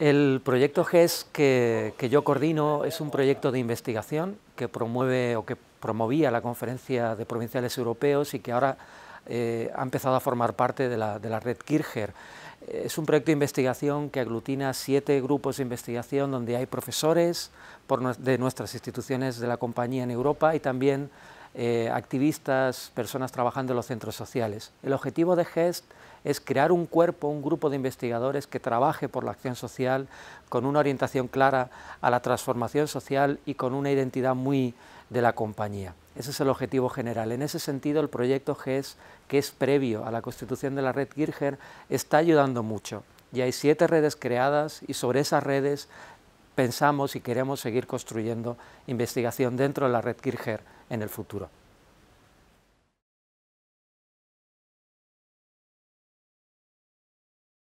El proyecto GES que, yo coordino es un proyecto de investigación que promueve o que promovía la Conferencia de Provinciales Europeos y que ahora eh, ha empezado a formar parte de la, red Kircher. Eh, es un proyecto de investigación que aglutina siete grupos de investigación donde hay profesores de nuestras instituciones de la compañía en Europa y también eh, activistas, personas trabajando en los centros sociales. El objetivo de GEST es crear un cuerpo, un grupo de investigadores que trabaje por la acción social con una orientación clara a la transformación social y con una identidad muy de la compañía. Ese es el objetivo general. En ese sentido, el proyecto GES, que es previo a la constitución de la red Girger, está ayudando mucho. Ya hay siete redes creadas y sobre esas redes pensamos y queremos seguir construyendo investigación dentro de la red Girger en el futuro.